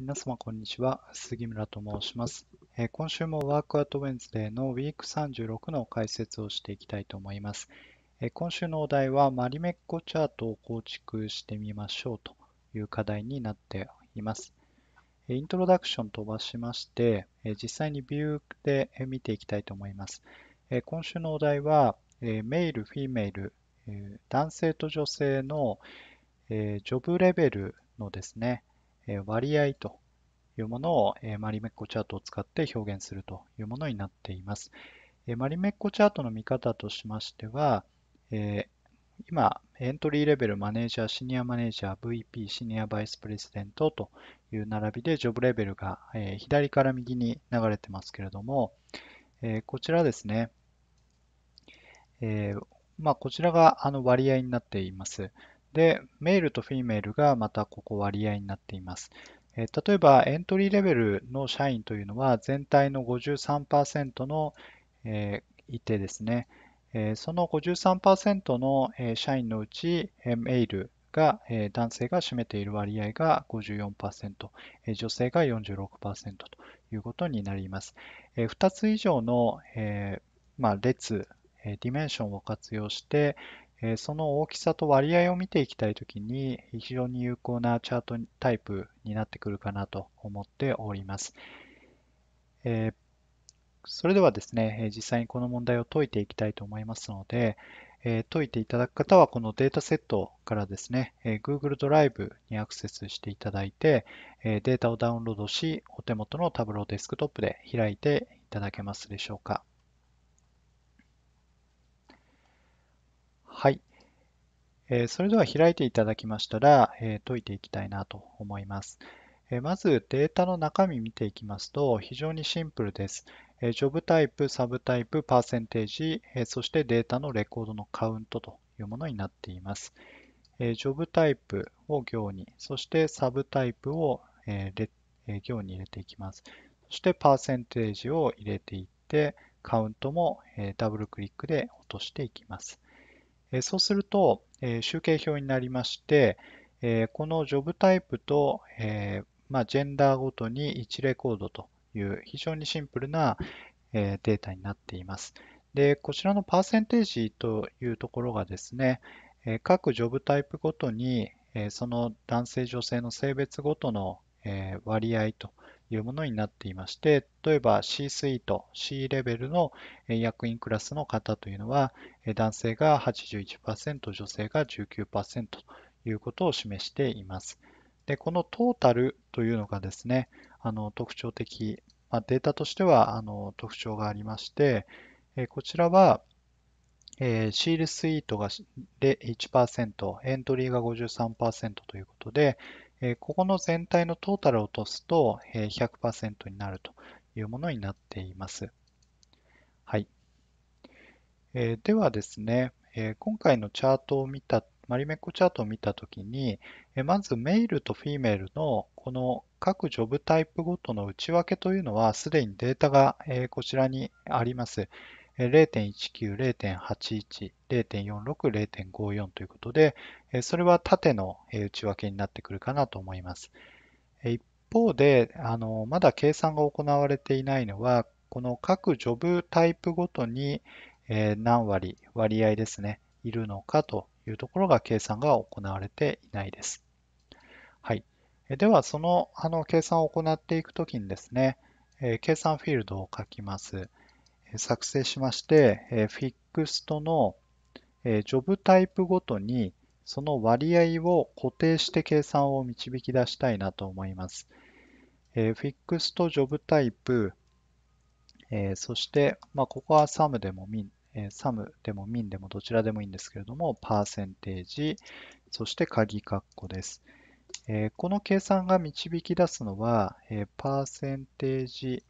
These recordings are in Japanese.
皆様こんにちは、杉村と申します。え今週もワークアウトウェンズデーのウィーク36の解説をしていきたいと思います。え今週のお題はマリメッコチャートを構築してみましょうという課題になっています。えイントロダクション飛ばしまして、え実際にビューで見ていきたいと思います。え今週のお題は、えメイル、フィメイル、え男性と女性の、えジョブレベルのですね、割合というものをマリメッコチャートを使って表現するというものになっています。マリメッコチャートの見方としましては、今、エントリーレベル、マネージャー、シニアマネージャー、VP、シニアバイスプレジデントという並びで、ジョブレベルが左から右に流れてますけれども、こちらですね、まこちらがあの割合になっています。で、メールとフィメールがまたここ割合になっています。え例えば、エントリーレベルの社員というのは全体の53%の、えいてですね、えその53%の、え社員のうち、えメールが、え男性が占めている割合が54%、え女性が46%ということになります。え2つ以上の、えまあ、列、ディメンションを活用して、えその大きさと割合を見ていきたいときに非常に有効なチャートタイプになってくるかなと思っております。えそれではですね、実際にこの問題を解いていきたいと思いますので、え解いていただく方はこのデータセットからですね、え Google ドライブにアクセスしていただいて、えデータをダウンロードし、お手元のタブローデスクトップで開いていただけますでしょうか。はい。えー、それでは開いていただきましたら、えー、解いていきたいなと思います。えまずデータの中身見ていきますと非常にシンプルです。えジョブタイプ、サブタイプ、パーセンテージ、えそしてデータのレコードのカウントというものになっています。えジョブタイプを行に、そしてサブタイプを、えー、行に入れていきます。そしてパーセンテージを入れていって、カウントも、えダブルクリックで落としていきます。えそうすると、え集計表になりまして、えこのジョブタイプと、えまジェンダーごとに1レコードという非常にシンプルな、えデータになっています。で、こちらのパーセンテージというところがですね、え各ジョブタイプごとに、えその男性、女性の性別ごとの、え割合というものになっていまして、例えば C スイート、C レベルの役員クラスの方というのは、男性が81%、女性が19%ということを示しています。で、このトータルというのがですね、あの特徴的、まあ、データとしてはあの特徴がありまして、えこちらは、えシールスイートがで1%、エントリーが53%ということで、えここの全体のトータルを落とすと、え100%になるというものになっています。はい。えではですね、え今回のチャートを見た、マリメッコチャートを見たときに、えまずメールとフィメールのこの各ジョブタイプごとの内訳というのはすでにデータが、えこちらにあります。0.19、0.81、0.46、0.54ということで、それは縦の内訳になってくるかなと思います。一方で、あのまだ計算が行われていないのは、この各ジョブタイプごとに何割、割合ですね、いるのかというところが計算が行われていないです。はい、では、そのあの計算を行っていくときにですね、計算フィールドを書きます。作成しまして、Fixed のジョブタイプごとにその割合を固定して計算を導き出したいなと思います。Fixed ジョブタイプ、そして、まあ、ここは sum でも min サムでも min でもどちらでもいいんですけれども、パーセンテージ、そして鍵括弧です。この計算が導き出すのは、パーセンテージ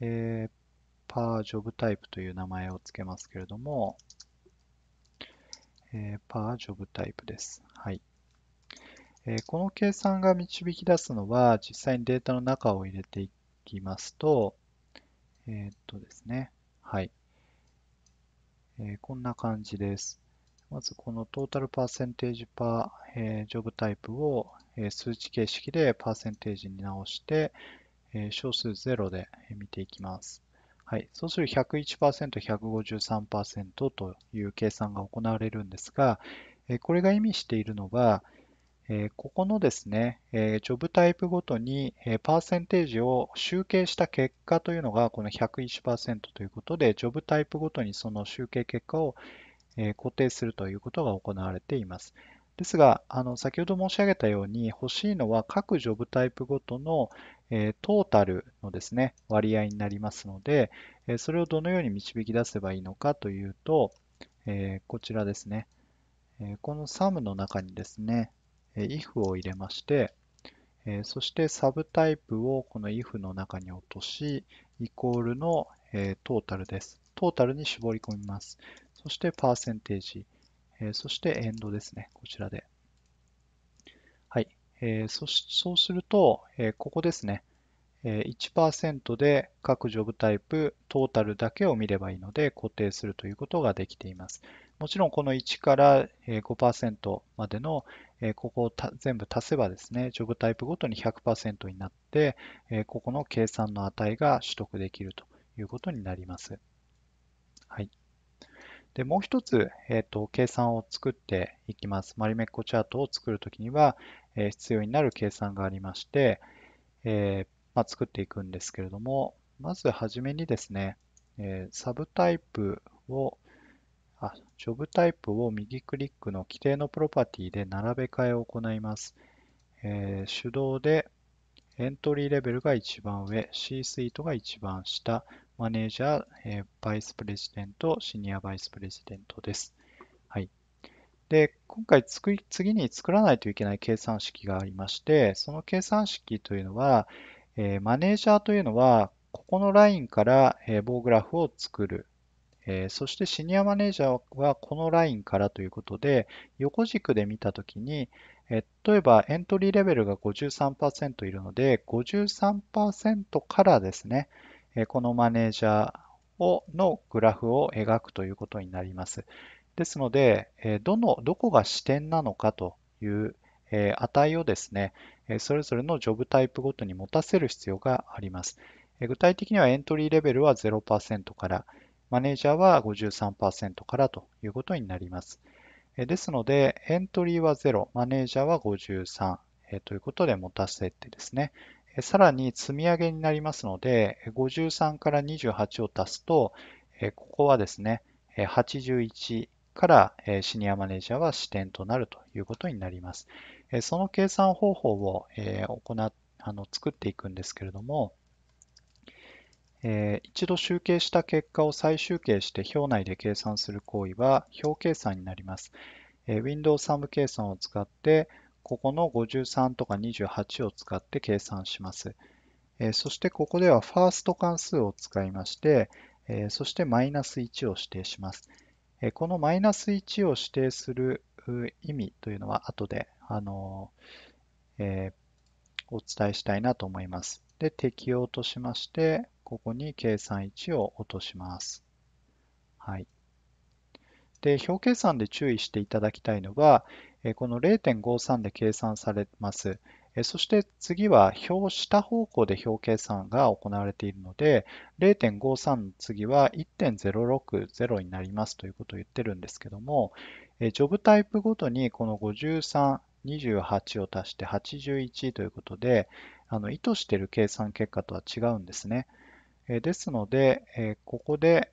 えー、パージョブタイプという名前を付けますけれども、えー、パージョブタイプです。はい。えー、この計算が導き出すのは、実際にデータの中を入れていきますと、えー、っとですね、はい、えー、こんな感じです。まずこのトータルパーセンテージパー、えー、ジョブタイプを、え数値形式でパーセンテージに直して、えー、小数0で見ていきます。はい、素数 101%153% という計算が行われるんですが、えこれが意味しているのが、えここのですね、えジョブタイプごとに、えパーセンテージを集計した結果というのがこの101%ということで、ジョブタイプごとにその集計結果を、え固定するということが行われています。ですが、あの先ほど申し上げたように欲しいのは各ジョブタイプごとの、えトータルのですね、割合になりますので、えそれをどのように導き出せばいいのかというと、えこちらですね、えこの sum の中にですね、え if を入れまして、えそしてサブタイプをこの if の中に落とし、イコールの、えトータルです。トータルに絞り込みます。そしてパーセンテージ、えそしてエンドですね、こちらで。えー、そそうすると、えー、ここですね、えー、1%で各ジョブタイプ、トータルだけを見ればいいので固定するということができています。もちろんこの1から5%までの、ここを全部足せばですね、ジョブタイプごとに100%になって、ここの計算の値が取得できるということになります。はい。で、もう一つ、えっ、ー、と、計算を作っていきます。マリメッコチャートを作るときには、え必要になる計算がありまして、えまあ、作っていくんですけれども、まずはじめにですね、えサブタイプを、あ、ジョブタイプを右クリックの規定のプロパティで並べ替えを行います。えー、手動でエントリーレベルが一番上、C スイートが一番下、マネージャー、えー、バイスプレジデント、シニアバイスプレジデントです。で、今回作り、次に作らないといけない計算式がありまして、その計算式というのは、えー、マネージャーというのは、ここのラインから、えー、棒グラフを作る。えそしてシニアマネージャーはこのラインからということで、横軸で見たときに、え例えばエントリーレベルが53%いるので、53%からですね、えこのマネージャーをのグラフを描くということになります。ですので、どの、どこが視点なのかという値をですね、それぞれのジョブタイプごとに持たせる必要があります。具体的にはエントリーレベルは0%から、マネージャーは53%からということになります。ですので、エントリーは0、マネージャーは53ということで持たせてですね、さらに積み上げになりますので、53から28を足すと、ここはですね、81から、えシニアマネージャーは視点となるということになります。えその計算方法を、え行あの作っていくんですけれども、えー、一度集計した結果を再集計して表内で計算する行為は表計算になります。えー、Windows サム計算を使って、ここの53とか28を使って計算します。えー、そしてここではファースト関数を使いまして、えー、そしてマイナス1を指定します。このマイナス1を指定する意味というのは後で、あのえー、お伝えしたいなと思います。で、適用としまして、ここに計算1を落とします。はい。で、表計算で注意していただきたいのが、この0.53で計算されますそして次は表下方向で表計算が行われているので0.53の次は1.060になりますということを言ってるんですけどもジョブタイプごとにこの53、28を足して81ということであの意図している計算結果とは違うんですね。ですのでここで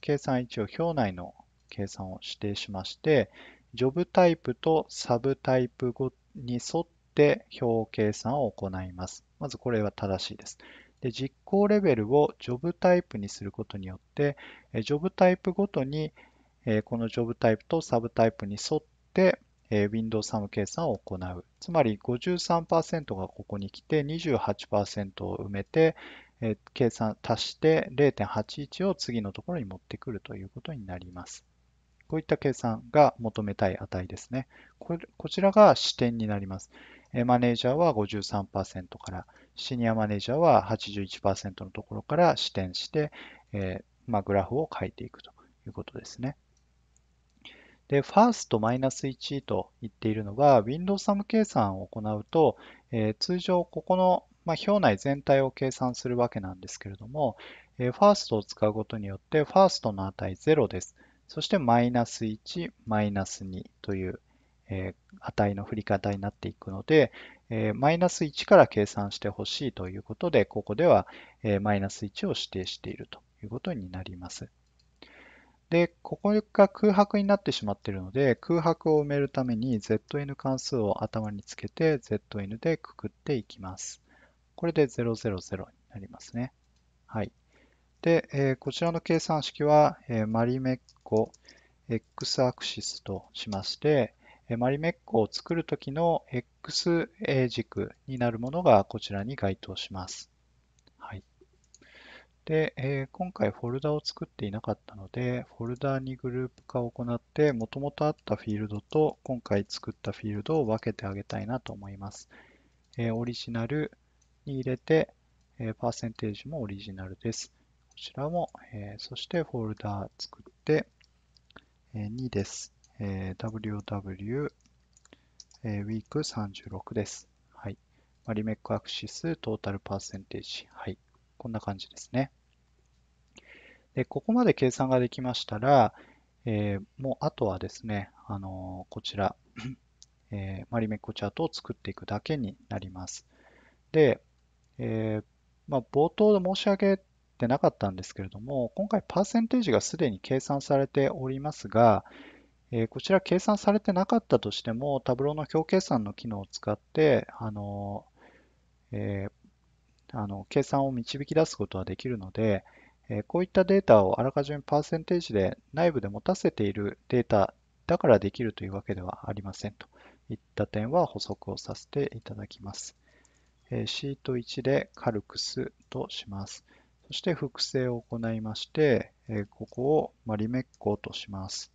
計算位置を表内の計算を指定しましてジョブタイプとサブタイプに沿っって表計算を行います。まずこれは正しいです。で実行レベルをジョブタイプにすることによって、ジョブタイプごとにこのジョブタイプとサブタイプに沿って Windows サム計算を行う。つまり53%がここに来て28%を埋めて計算足して0.81を次のところに持ってくるということになります。こういった計算が求めたい値ですね。こちらが視点になります。マネージャーは53%から、シニアマネージャーは81%のところから視点して、えー、まあ、グラフを書いていくということですね。で、ファーストマイナス1と言っているのが、Windows sum 計算を行うと、えー、通常ここの、まあ、表内全体を計算するわけなんですけれども、えー、ファーストを使うことによって、ファーストの値0です。そしてマイナス1、マイナス2というえ値の振り方になっていくので、えマイナス1から計算してほしいということで、ここでは、えマイナス1を指定しているということになります。で、ここが空白になってしまっているので、空白を埋めるために ZN 関数を頭につけて ZN でくくっていきます。これで000になりますね。はい。で、えこちらの計算式は、えマリメッコ X アクシスとしまして、マリメッコを作るときの X 軸になるものがこちらに該当します。はい、で、え今回フォルダを作っていなかったので、フォルダにグループ化を行って、もともとあったフィールドと今回作ったフィールドを分けてあげたいなと思います。えオリジナルに入れて、えパーセンテージもオリジナルです。こちらも、えそしてフォルダ作って、え2です。えー、w w w e e k 3 6です。はい。マリメックアクシス、トータルパーセンテージ。はい。こんな感じですね。で、ここまで計算ができましたら、えー、もうあとはですね、あのー、こちら、えー、マリメックチャートを作っていくだけになります。で、えー、まあ、冒頭で申し上げてなかったんですけれども、今回パーセンテージがすでに計算されておりますが、えこちら計算されてなかったとしても、タブローの表計算の機能を使って、あの、えー、あの計算を導き出すことはできるので、えこういったデータをあらかじめパーセンテージで内部で持たせているデータだからできるというわけではありませんといった点は補足をさせていただきます。えシート1でカルクスとします。そして複製を行いまして、えここをマリメッコとします。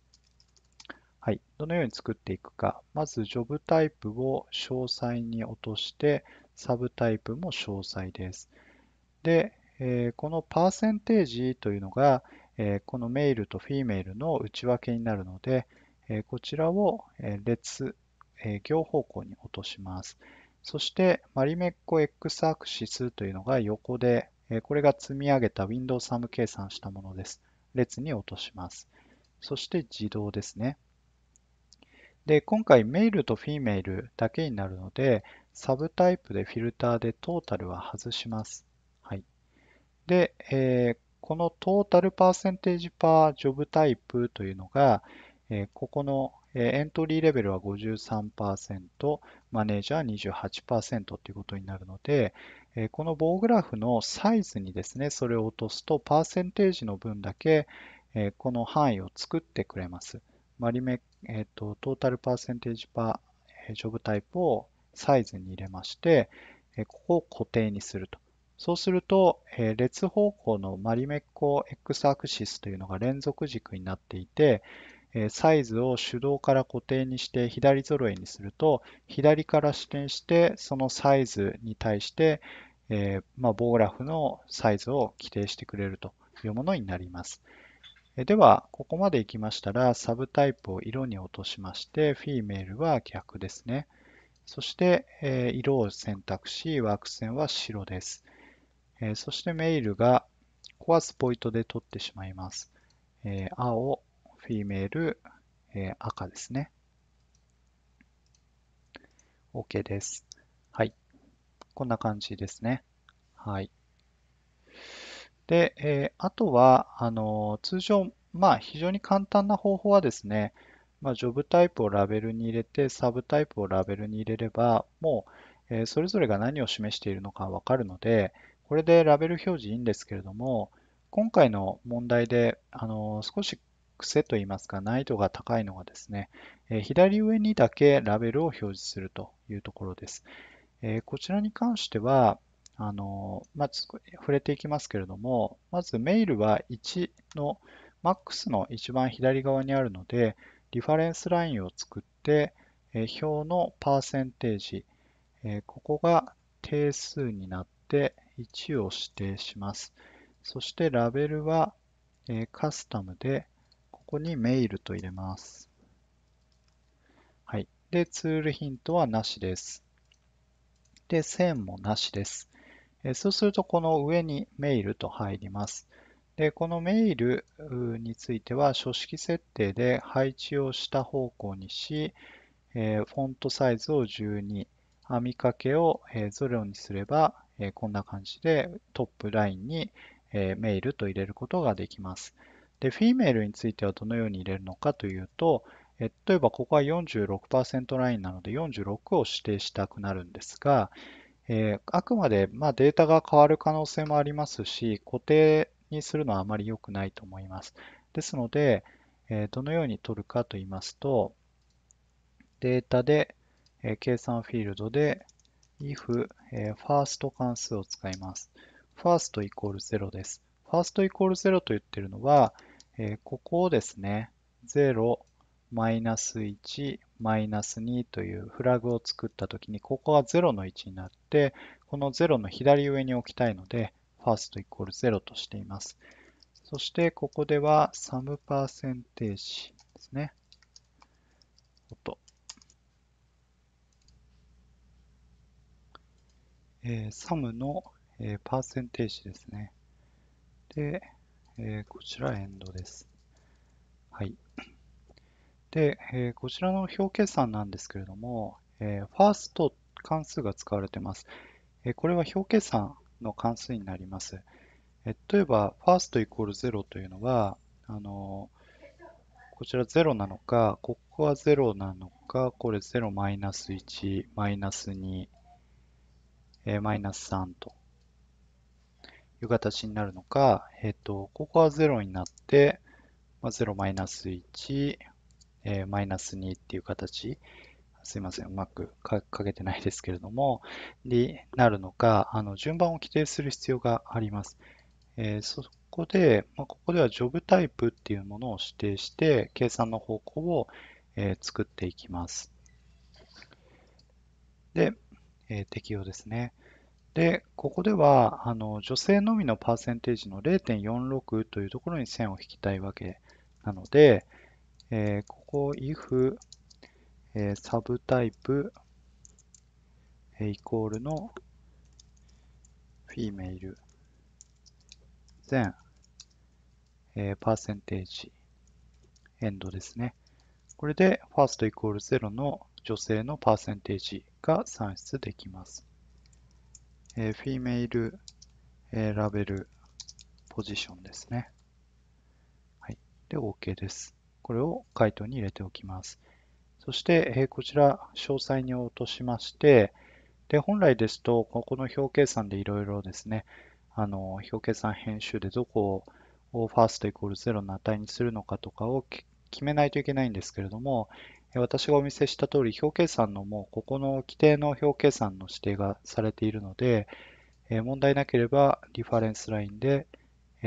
はい、どのように作っていくか。まず、ジョブタイプを詳細に落として、サブタイプも詳細です。で、えー、このパーセンテージというのが、えー、このメールとフィーメールの内訳になるので、えー、こちらを、え列、え行方向に落とします。そして、マリメッコ X アクシスというのが横で、えこれが積み上げた Windows サム計算したものです。列に落とします。そして自動ですね。で、今回メールとフィメールだけになるので、サブタイプでフィルターでトータルは外します。はい。で、えー、このトータルパーセンテージパージョブタイプというのが、えー、ここの、えエントリーレベルは53%、マネージャー28%ということになるので、えこの棒グラフのサイズにですね、それを落とすと、パーセンテージの分だけ、えこの範囲を作ってくれます。割目、えっ、ー、と、トータルパーセンテージパー、ジョブタイプをサイズに入れまして、えー、ここを固定にすると。そうすると、え列方向のマリメッコ X アクシスというのが連続軸になっていて、えサイズを手動から固定にして左揃えにすると、左から指定して、そのサイズに対して、えまあ、棒グラフのサイズを規定してくれるというものになります。では、ここまで行きましたら、サブタイプを色に落としまして、フィーメールは逆ですね。そして、え色を選択し、ワーク線は白です。えそして、メールが、ここはスポイトで取ってしまいます。え青、フィーメール、え赤ですね。OK です。はい。こんな感じですね。はい。で、えー、あとは、あの通常、まあ、非常に簡単な方法はですね、まあ、ジョブタイプをラベルに入れて、サブタイプをラベルに入れれば、もう、えー、それぞれが何を示しているのかわかるので、これでラベル表示いいんですけれども、今回の問題で、あの少し癖といいますか、難易度が高いのがですね、えー、左上にだけラベルを表示するというところです。えー、こちらに関しては、あの、まあ、触れていきますけれども、まずメールは1の MAX の一番左側にあるので、リファレンスラインを作って、え表のパーセンテージ、えここが定数になって1を指定します。そしてラベルは、えカスタムで、ここにメールと入れます。はい。で、ツールヒントはなしです。で、線もなしです。そうすると、この上にメールと入ります。でこのメールについては、書式設定で配置をした方向にし、フォントサイズを12、編みかけを0にすれば、こんな感じでトップラインにメールと入れることができます。で、フィメールについてはどのように入れるのかというと、例えばここは46%ラインなので46を指定したくなるんですが、えーあくまで、まあ、データが変わる可能性もありますし、固定にするのはあまり良くないと思います。ですので、えーどのように取るかと言いますと、データで、えー計算フィールドで if、えー、first 関数を使います。first イコール0です。first イコール0と言ってるのは、えーここをですね、0、マイナス1、マイナス2というフラグを作ったときに、ここは0の位置になって、この0の左上に置きたいので、ファーストイコール0としています。そしてここではサムパーセンテージですね。音。えー、サムの、えー、パーセンテージですね。で、えー、こちらエンドです。はい。で、えー、こちらの表計算なんですけれども、えー、ファースト関数が使われてます。えー、これは表計算の関数になります。え例えば、ファーストイコール0というのは、あのこちら0なのか、ここは0なのか、これ0マイナス1、マイナス2、えマイナス3という形になるのか、えっ、と、ここは0になって、まあ、0マイナス1、えー、マイナス2っていう形、すいません、うまく書けてないですけれども、になるのか、あの順番を規定する必要があります。えー、そこで、まあ、ここではジョブタイプっていうものを指定して、計算の方向を、えー、作っていきます。で、えー、適用ですね。で、ここでは、あの、女性のみのパーセンテージの0.46というところに線を引きたいわけなので、えー、ここ if、えー、サブタイプ、えー、イコールのフィメール、全、えー、パーセンテージ、エンドですね。これでファーストイコール0の女性のパーセンテージが算出できます。えー、フィメール、えー、ラベル、ポジションですね。はい。で、OK です。これを回答に入れておきます。そして、えこちら、詳細に落としまして、で、本来ですと、ここの表計算でいろいろですね、あの、表計算編集でどこをファーストイコール0の値にするのかとかを決めないといけないんですけれども、私がお見せした通り、表計算のもうここの規定の表計算の指定がされているので、問題なければリファレンスラインで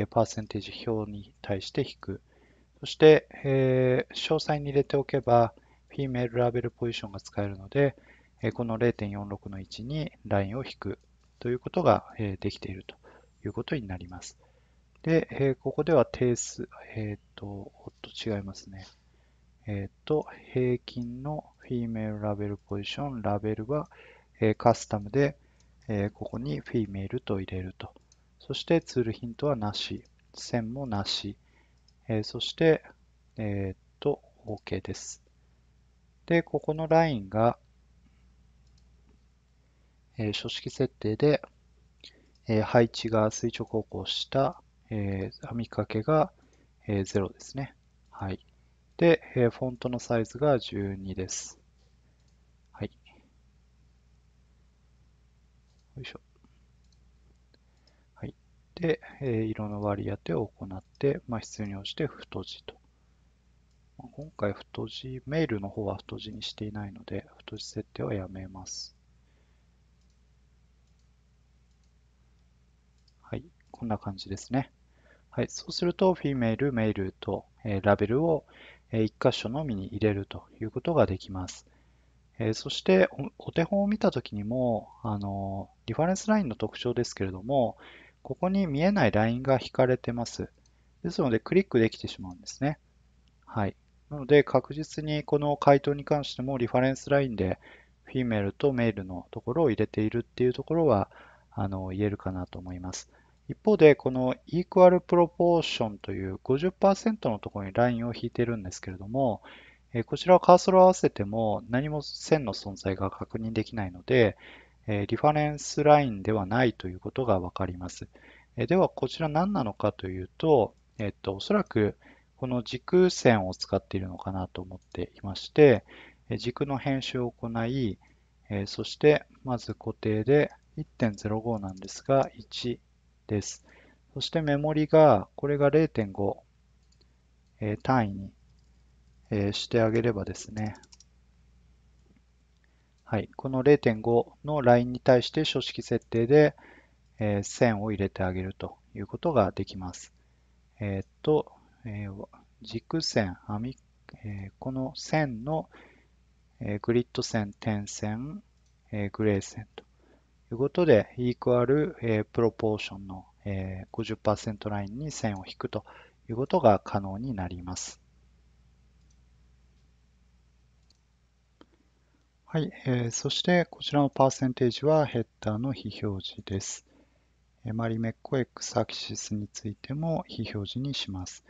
パーセンテージ表に対して引く。そして、えー、詳細に入れておけば、フィメールラベルポジションが使えるので、えー、この0.46の位置にラインを引くということが、えー、できているということになります。で、えー、ここでは定数、えっ、ー、と、おっと違いますね。えっ、ー、と、平均のフィメールラベルポジション、ラベルは、えー、カスタムで、えー、ここにフィメールと入れると。そしてツールヒントはなし、線もなし。えー、そして、えー、っと、OK です。で、ここのラインが、えー、書式設定で、えー、配置が垂直方向した、えー、みかけが、えー、0ですね。はい。で、えー、フォントのサイズが12です。はい。よいしょ。で、え色の割り当てを行って、まあ、必要に応じて太字と。まあ、今回太字、メールの方は太字にしていないので、太字設定はやめます。はい、こんな感じですね。はい、そうすると、フィメール、メールと、えラベルを、え1箇所のみに入れるということができます。えそしてお、お手本を見たときにも、あのリファレンスラインの特徴ですけれども、ここに見えないラインが引かれてます。ですので、クリックできてしまうんですね。はい。なので、確実にこの回答に関してもリファレンスラインでフィメールとメールのところを入れているっていうところはあの言えるかなと思います。一方で、この Equal Proportion という50%のところにラインを引いてるんですけれども、こちらはカーソルを合わせても何も線の存在が確認できないので、えリファレンスラインではないということがわかります。えでは、こちら何なのかというと、えっと、おそらくこの軸線を使っているのかなと思っていまして、軸の編集を行い、えそしてまず固定で1.05なんですが1です。そしてメモリが、これが0.5、え単位に、えしてあげればですね、はい、この0.5のラインに対して書式設定で、えー、線を入れてあげるということができます。えっ、と、えー、軸線、えー、この線の、えー、グリッド線、点線、えー、グレー線ということで、イークアル、えー、プロポーションの、えー、50%ラインに線を引くということが可能になります。はい、えー、そしてこちらのパーセンテージはヘッダーの非表示です。えー、マリメッコ X アキシスについても非表示にします。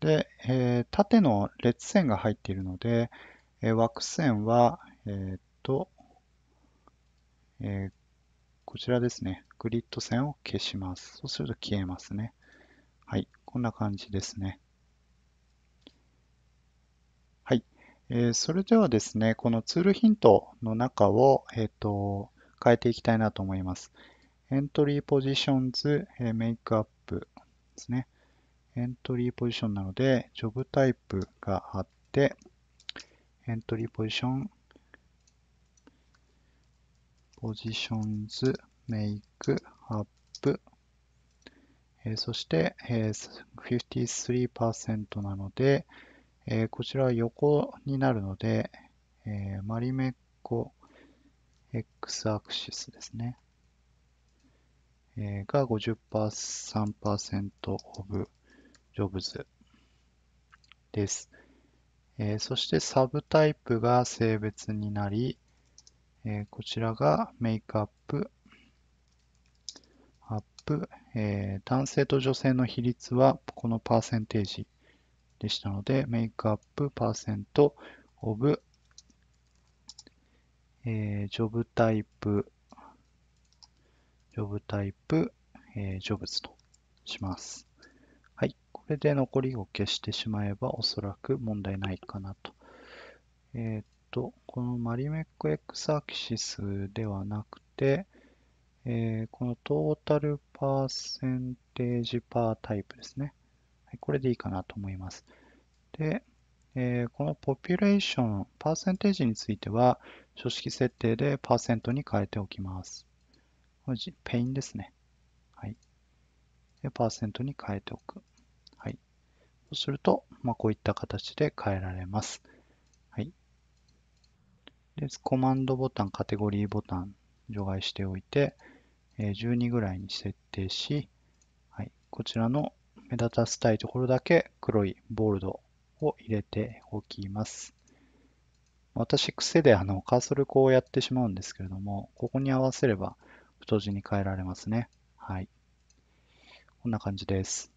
で、えー、縦の列線が入っているので、えー、枠線は、えー、と、えー、こちらですね、グリッド線を消します。そうすると消えますね。はい、こんな感じですね。えー、それではですね、このツールヒントの中を、えーと、変えていきたいなと思います。エントリーポジションズ、えー、メイクアップですね。エントリーポジションなので、ジョブタイプがあって、エントリーポジション、ポジションズ、メイクアップ、えー、そして、えー、53%なので、えー、こちらは横になるので、えー、マリメッコ X アクシスですね。えー、が53%オブジョブズです。えー、そしてサブタイプが性別になり、えー、こちらがメイクアップ、アップ、えー、男性と女性の比率はこのパーセンテージでしたので、メイクアップパーセントオブ、えー、ジョブタイプ、ジョブタイプ、えー、ジョブズとします。はい。これで残りを消してしまえば、おそらく問題ないかなと。えっ、ー、と、このマリメック X アクシスではなくて、えー、このトータルパーセンテージパータイプですね。はい、これでいいかなと思います。で、えー、このポピュレーション、パーセンテージについては、書式設定でパーセントに変えておきます。ペインですね。はい。で、パーセントに変えておく。はい。そうすると、まあ、こういった形で変えられます。はい。で、コマンドボタン、カテゴリーボタン、除外しておいて、12ぐらいに設定し、はい、こちらの目立たせたいところだけ黒いボールドを入れておきます。私、癖であのカーソルこうやってしまうんですけれども、ここに合わせれば太字に変えられますね。はい。こんな感じです。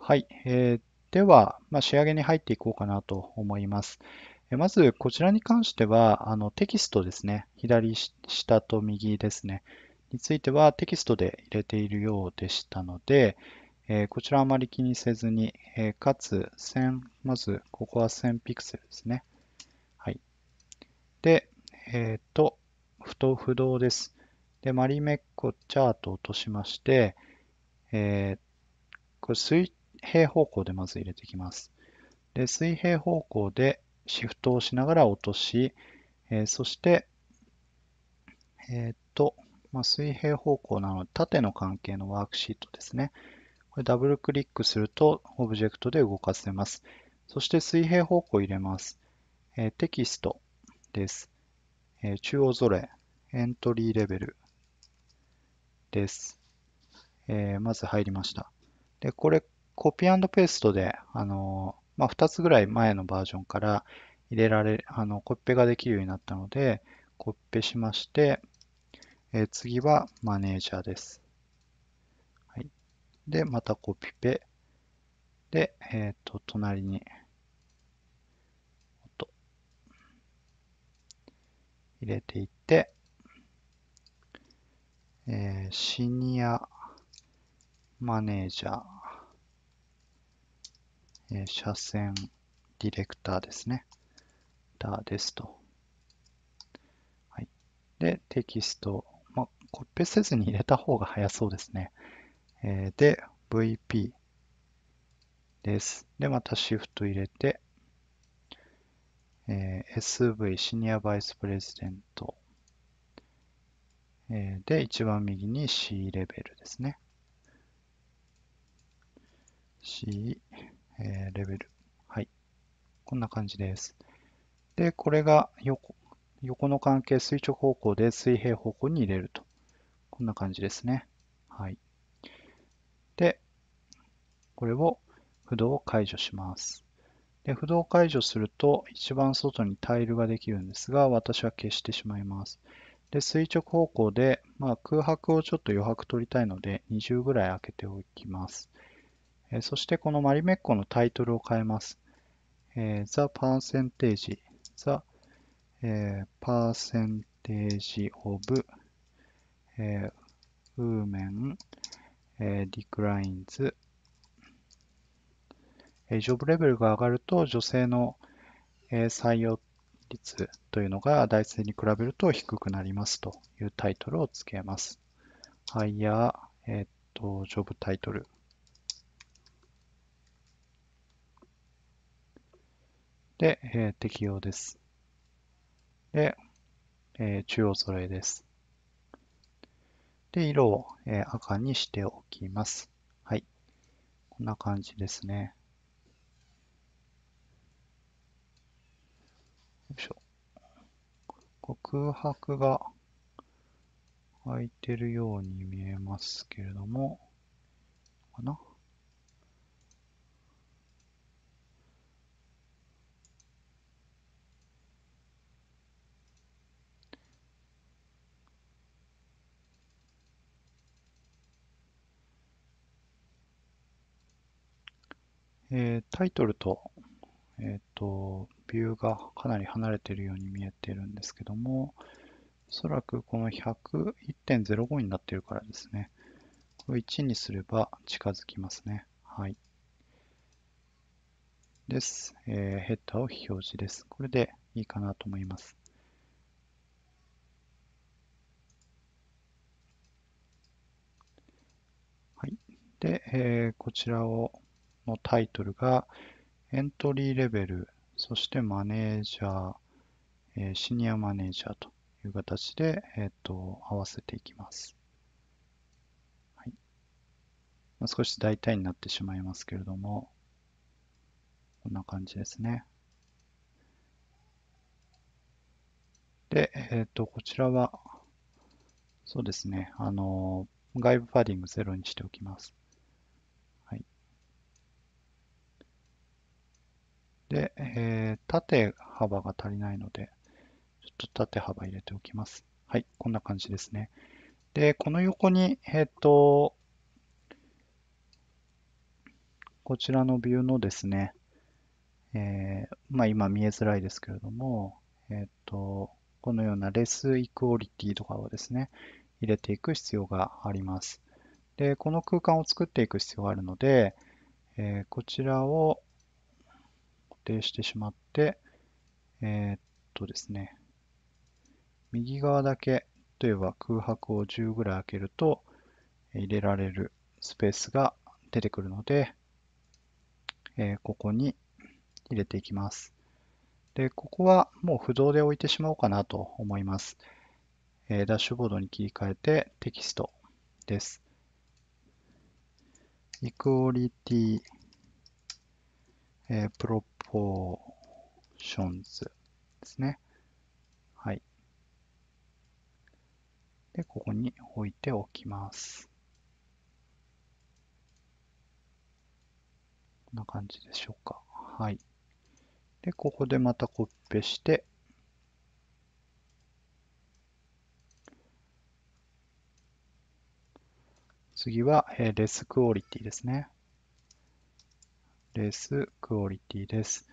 はい。えー、では、まあ、仕上げに入っていこうかなと思います。えまず、こちらに関しては、あのテキストですね。左下と右ですね。についてはテキストで入れているようでしたので、えー、こちらあまり気にせずに、えー、かつ1000、まずここは1000ピクセルですね。はい。で、えっ、ー、と、不動不動です。で、マリメッコチャートを落としまして、えー、これ水平方向でまず入れていきます。で、水平方向でシフトをしながら落とし、えー、そして、えっ、ー、と、まあ、水平方向なので縦の関係のワークシートですね。これダブルクリックするとオブジェクトで動かせます。そして水平方向入れます。えー、テキストです、えー、中央ぞれ、エントリーレベルです。えー、まず入りました。で、これコピーペーストで、あのまあ、2つぐらい前のバージョンから入れられ、あのコピペができるようになったので、コピペしまして、え次はマネージャーです。はい、で、またコピペ。で、えっ、ー、と、隣に、音。入れていって、えー、シニアマネージャー、えー、車線ディレクターですね。だですと。はい。で、テキストコピペせずに入れた方が早そうですね。えー、で、VP です。で、またシフト入れて、えー、SV シニアバイスプレジデント。えー、で、一番右に C レベルですね。C、えー、レベル。はい。こんな感じです。で、これが横横の関係垂直方向で水平方向に入れると。こんな感じですね。はい。で、これを不動を解除します。で、不動解除すると一番外にタイルができるんですが、私は消してしまいます。で、垂直方向で、まあ、空白をちょっと余白取りたいので20ぐらい開けておきます。えそしてこのマリメッコのタイトルを変えます。えー、The Percentage, The、えー、Percentage of えー、ウーメン、えー、ディクラインズ、えー、ジョブレベルが上がると女性の、えー、採用率というのが男性に比べると低くなりますというタイトルをつけます。ハイヤー、えっ、と、ジョブタイトル。で、えー、適用です。で、えー、中央揃えです。で、色を、え赤にしておきます。はい。こんな感じですね。よいしょ。空白が空いてるように見えますけれども、かな。タイトルと、えっ、ー、と、ビューがかなり離れているように見えているんですけども、おそらくこの101.05になっているからですね。これ1にすれば近づきますね。はい。です。えー、ヘッダーを表示です。これでいいかなと思います。はい。で、えー、こちらをのタイトルがエントリーレベル、そしてマネージャー、えシニアマネージャーという形で、えーと、合わせていきます。はいまあ、少し大体になってしまいますけれども、こんな感じですね。で、えっ、ー、と、こちらは、そうですね、あの、外部パディングゼロにしておきます。で、えー、縦幅が足りないので、ちょっと縦幅入れておきます。はい、こんな感じですね。で、この横に、えっ、ー、と、こちらのビューのですね、えー、まあ今見えづらいですけれども、えっ、ー、と、このようなレスイクオリティとかをですね、入れていく必要があります。で、この空間を作っていく必要があるので、えー、こちらを、定してしまって、えー、っとですね、右側だけ、例えば空白を10ぐらい開けると、入れられるスペースが出てくるので、えー、ここに入れていきます。で、ここはもう不動で置いてしまおうかなと思います。えー、ダッシュボードに切り替えてテキストです。イクオリティ、えー、プロフーションズですね。はい。で、ここに置いておきます。こんな感じでしょうか。はい。で、ここでまたコッペして、次は、えー、レスクオリティですね。レースクオリティです。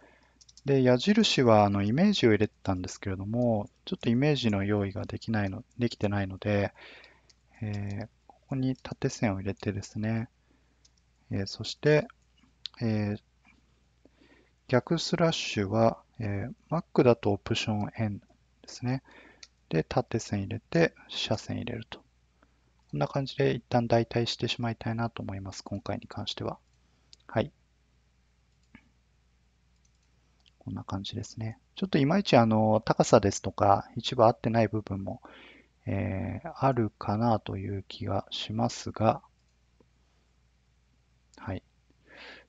で、矢印はあのイメージを入れてたんですけれども、ちょっとイメージの用意ができないの、できてないので、えー、ここに縦線を入れてですね、えー、そして、えー、逆スラッシュは、え Mac だとオプション N ですね。で、縦線入れて、斜線入れると。こんな感じで一旦代替してしまいたいなと思います。今回に関しては。はい。こんな感じですね。ちょっといまいちあの高さですとか一部合ってない部分も、えー、あるかなという気がしますが、はい。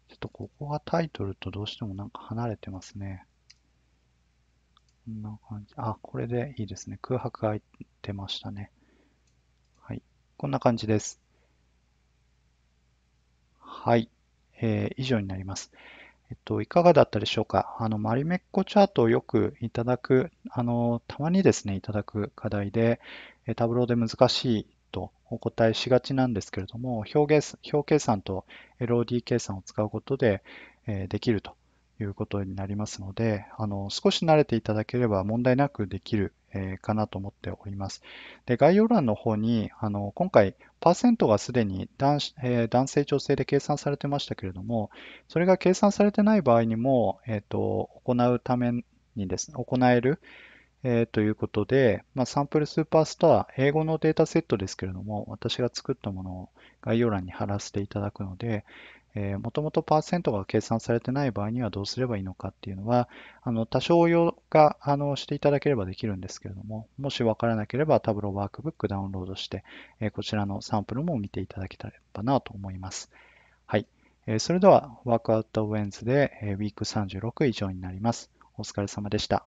ちょっとここがタイトルとどうしてもなんか離れてますね。こんな感じ。あ、これでいいですね。空白が空いてましたね。はい。こんな感じです。はい。えー、以上になります。えっと、いかがだったでしょうかあの、マリメッコチャートをよくいただく、あの、たまにですね、いただく課題で、タブローで難しいとお答えしがちなんですけれども、表現表計算と LOD 計算を使うことで、えできるということになりますので、あの、少し慣れていただければ問題なくできるえー、かなと思っております。で概要欄の方にあの今回パーセントがすでに男,、えー、男性女性で計算されてましたけれどもそれが計算されてない場合にも、えーと、行うためにですね行える、えー、ということで、まあ、サンプルスーパースター英語のデータセットですけれども私が作ったものを概要欄に貼らせていただくので、えー、もともとパーセントが計算されてない場合にはどうすればいいのかっていうのは、あの、多少用が、あの、していただければできるんですけれども、もしわからなければタブローワークブックダウンロードして、えー、こちらのサンプルも見ていただけたらなと思います。はい。えー、それでは、ワークアウトウェンズで、えー、ウィーク36以上になります。お疲れ様でした。